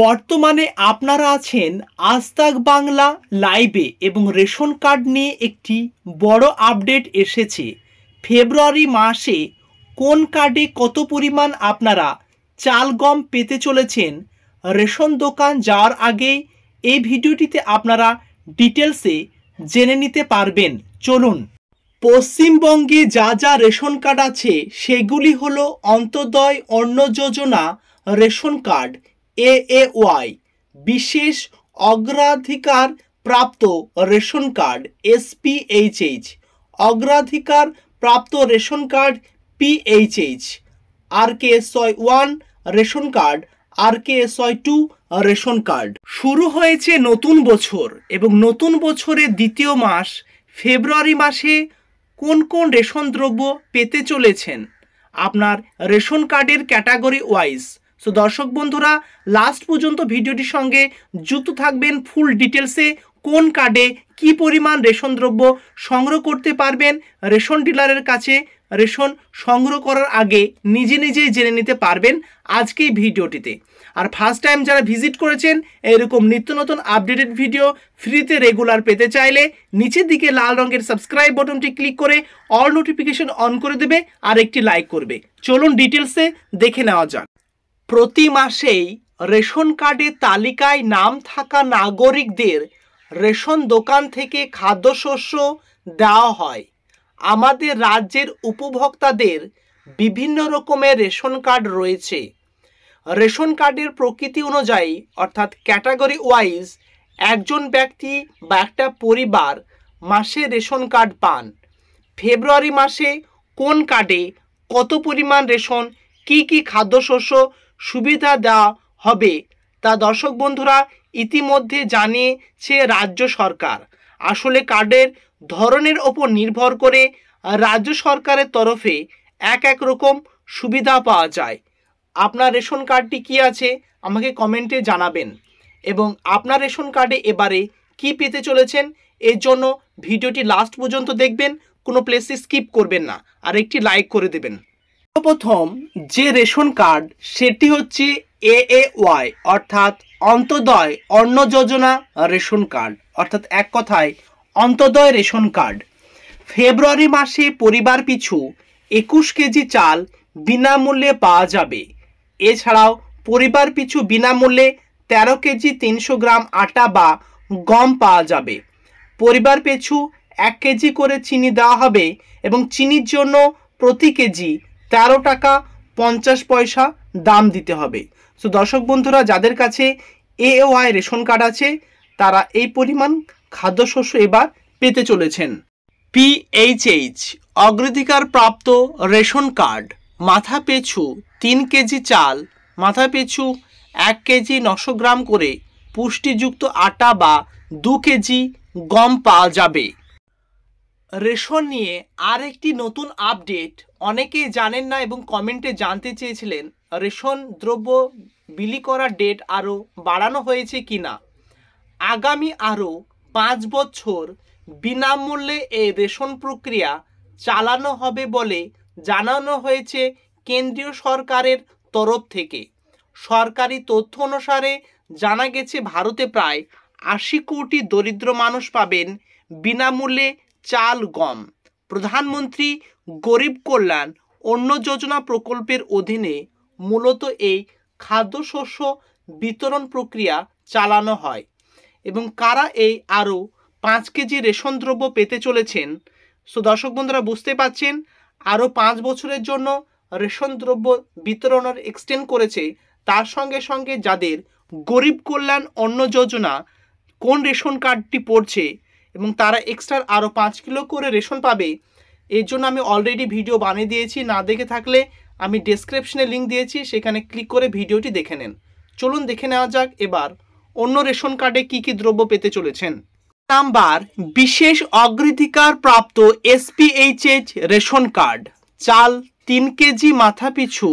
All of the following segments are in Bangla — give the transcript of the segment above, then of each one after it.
বর্তমানে আপনারা আছেন আজতাক বাংলা লাইভে এবং রেশন কার্ড নিয়ে একটি বড় আপডেট এসেছে ফেব্রুয়ারি মাসে কোন কার্ডে কত পরিমাণ আপনারা চাল গম পেতে চলেছেন রেশন দোকান যাওয়ার আগে এই ভিডিওটিতে আপনারা ডিটেলসে জেনে নিতে পারবেন চলুন পশ্চিমবঙ্গে যা যা রেশন কার্ড আছে সেগুলি হলো Antyodaya Anna Yojana ration card A A Y বিশেষ অগ্রাধিকার প্রাপ্ত রেশন কার্ড এসপিএইচএইচ অগ্রাধিকার প্রাপ্ত ration card PHH R K S one ration card R K S two ration card শুরু হয়েছে নতুন বছর এবং নতুন বছরের দ্বিতীয় মাস ফেব্রুয়ারি মাসে কোন কোন রেশন দ্রব্য পেতে চলেছেন আপনার রেশন কার্ডের ক্যাটাগরি ওয়াইজ সো দর্শক বন্ধুরা লাস্ট পর্যন্ত ভিডিওটির সঙ্গে যুক্ত থাকবেন ফুল ডিটেলসে কোন কার্ডে কি পরিমাণ রেশন দ্রব্য সংগ্রহ করতে পারবেন রেশন ডিলারের কাছে রেশন সংগ্রহ করার আগে নিজে নিজেই জেনে নিতে পারবেন আজকে ভিডিওটিতে আর ফার্স্ট টাইম যারা ভিজিট করেছেন এরকম নিত্য নতুন আপডেটেড ভিডিও ফ্রিতে রেগুলার পেতে চাইলে নিচের দিকে লাল রঙের সাবস্ক্রাইব বটনটি ক্লিক করে অল নোটিফিকেশন অন করে দেবে আর একটি লাইক করবে চলুন ডিটেলসে দেখে নেওয়া যাক প্রতি মাসেই রেশন কার্ডের তালিকায় নাম থাকা নাগরিকদের রেশন দোকান থেকে খাদ্যশস্য দেওয়া হয় আমাদের রাজ্যের উপভোক্তাদের বিভিন্ন রকমের রেশন কার্ড রয়েছে রেশন কার্ডের প্রকৃতি অনুযায়ী অর্থাৎ ক্যাটাগরি ওয়াইজ একজন ব্যক্তি বা একটা পরিবার মাসে রেশন কার্ড পান ফেব্রুয়ারি মাসে কোন কার্ডে কত পরিমাণ রেশন কি কি খাদ্যশস্য সুবিধা দেওয়া হবে তা দর্শক বন্ধুরা ইতিমধ্যে জানিয়েছে রাজ্য সরকার আসলে কার্ডের ধরনের ওপর নির্ভর করে রাজ্য সরকারের তরফে এক এক রকম সুবিধা পাওয়া যায় আপনার রেশন কার্ডটি কি আছে আমাকে কমেন্টে জানাবেন এবং আপনার রেশন কার্ডে এবারে কি পেতে চলেছেন এর জন্য ভিডিওটি লাস্ট পর্যন্ত দেখবেন কোনো প্লেসে স্কিপ করবেন না আর একটি লাইক করে দেবেন সর্বপ্রথম যে রেশন কার্ড সেটি হচ্ছে এ এ ওয়াই অর্থাৎ অন্তদয় অন্ন যোজনা রেশন কার্ড অর্থাৎ এক কথায় অন্তদয় রেশন কার্ড ফেব্রুয়ারি মাসে পরিবার পিছু একুশ কেজি চাল বিনামূল্যে পাওয়া যাবে এছাড়াও পরিবার পিছু বিনামূল্যে তেরো কেজি তিনশো গ্রাম আটা বা গম পাওয়া যাবে পরিবার পিছু এক কেজি করে চিনি দেওয়া হবে এবং চিনির জন্য প্রতি কেজি তেরো টাকা পঞ্চাশ পয়সা দাম দিতে হবে সো দর্শক বন্ধুরা যাদের কাছে এ ওয়াই রেশন কার্ড আছে তারা এই পরিমাণ খাদ্যশস্য এবার পেতে চলেছেন পিএইচএইচ অগ্রাধিকার প্রাপ্ত রেশন কার্ড মাথা পিছু তিন কেজি চাল মাথা পিছু এক কেজি নশো গ্রাম করে পুষ্টিযুক্ত আটা বা দু কেজি গম পাওয়া যাবে রেশন নিয়ে আর একটি নতুন আপডেট অনেকেই জানেন না এবং কমেন্টে জানতে চেয়েছিলেন রেশন দ্রব্য বিলি করার ডেট আরও বাড়ানো হয়েছে কি না আগামী আরও পাঁচ বছর বিনামূল্যে এই রেশন প্রক্রিয়া চালানো হবে বলে জানানো হয়েছে কেন্দ্রীয় সরকারের তরফ থেকে সরকারি তথ্য অনুসারে জানা গেছে ভারতে প্রায় আশি কোটি দরিদ্র মানুষ পাবেন বিনামূল্যে চাল গম প্রধানমন্ত্রী গরিব কল্যাণ অন্য যোজনা প্রকল্পের অধীনে মূলত এই খাদ্যশস্য বিতরণ প্রক্রিয়া চালানো হয় এবং কারা এই আরও পাঁচ কেজি রেশন দ্রব্য পেতে চলেছেন সো দর্শক বন্ধুরা বুঝতে পাচ্ছেন আরও পাঁচ বছরের জন্য রেশন দ্রব্য বিতরণের এক্সটেন্ড করেছে তার সঙ্গে সঙ্গে যাদের গরিব কল্যাণ অন্ন যোজনা কোন রেশন কার্ডটি পড়ছে এবং তারা এক্সট্রা আরও পাঁচ কিলো করে রেশন পাবে এর জন্য আমি অলরেডি ভিডিও বানিয়ে দিয়েছি না দেখে থাকলে আমি ডিসক্রিপশনে লিঙ্ক দিয়েছি সেখানে ক্লিক করে ভিডিওটি দেখে নেন চলুন দেখে নেওয়া যাক এবার অন্য রেশন কার্ডে কি কি দ্রব্য পেতে চলেছেন নাম্বার বিশেষ অগ্রাধিকার প্রাপ্ত এসপিএইচএইচ রেশন কার্ড চাল তিন কেজি মাথা পিছু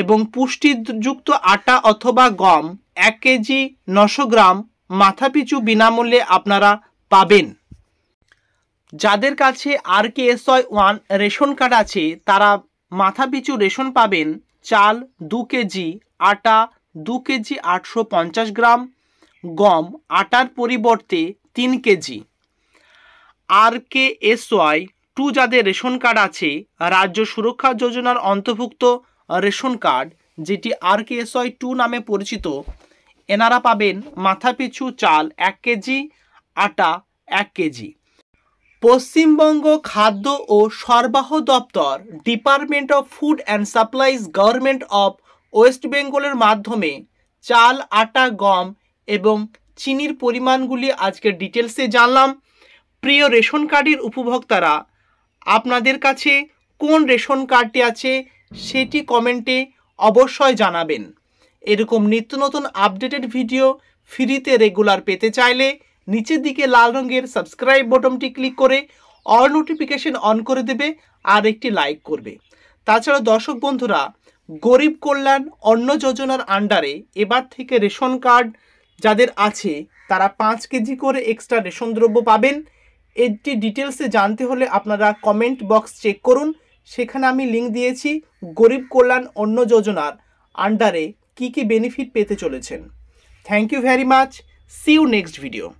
এবং পুষ্টিযুক্ত আটা অথবা গম এক কেজি নশো গ্রাম মাথাপিছু বিনামূল্যে আপনারা পাবেন যাদের কাছে R K S one ration card আছে তারা মাথা পিছু রেশন পাবেন চাল দু কেজি আটা দু কেজি আটশো পঞ্চাশ গ্রাম গম আটার পরিবর্তে তিন kg R K S Y two যাদের রেশন কার্ড আছে রাজ্য সুরক্ষা যোজনার অন্তর্ভুক্ত রেশন কার্ড যেটি R K S Y two নামে পরিচিত এনারা পাবেন মাথাপিছু চাল এক কেজি আটা এক কেজি পশ্চিমবঙ্গ খাদ্য ও সরবরাহ দপ্তর department of food and supplies government of West বেঙ্গলের মাধ্যমে চাল আটা গম এবং চিনির পরিমাণগুলি আজকে ডিটেলসে জানলাম প্রিয় রেশন কার্ডের উপভোক্তারা আপনাদের কাছে কোন রেশন কার্ডটি আছে সেটি কমেন্টে অবশ্যই জানাবেন এরকম নিত্য নতুন আপডেটেড ভিডিও ফ্রিতে রেগুলার পেতে চাইলে নিচের দিকে লাল রঙের সাবস্ক্রাইব বটনটি ক্লিক করে অল নোটিফিকেশন অন করে দেবে আর একটি লাইক করবে তাছাড়া দর্শক বন্ধুরা গরিব কল্যাণ অন্ন যোজনার আন্ডারে এবার থেকে রেশন কার্ড যাদের আছে তারা পাঁচ কেজি করে এক্সট্রা রেশন দ্রব্য পাবেন এটি ডিটেলসে জানতে হলে আপনারা কমেন্ট বক্স চেক করুন সেখানে আমি লিঙ্ক দিয়েছি গরিব কল্যাণ অন্ন যোজনার আন্ডারে কি কি বেনিফিট পেতে চলেছেন thank you very much see you next video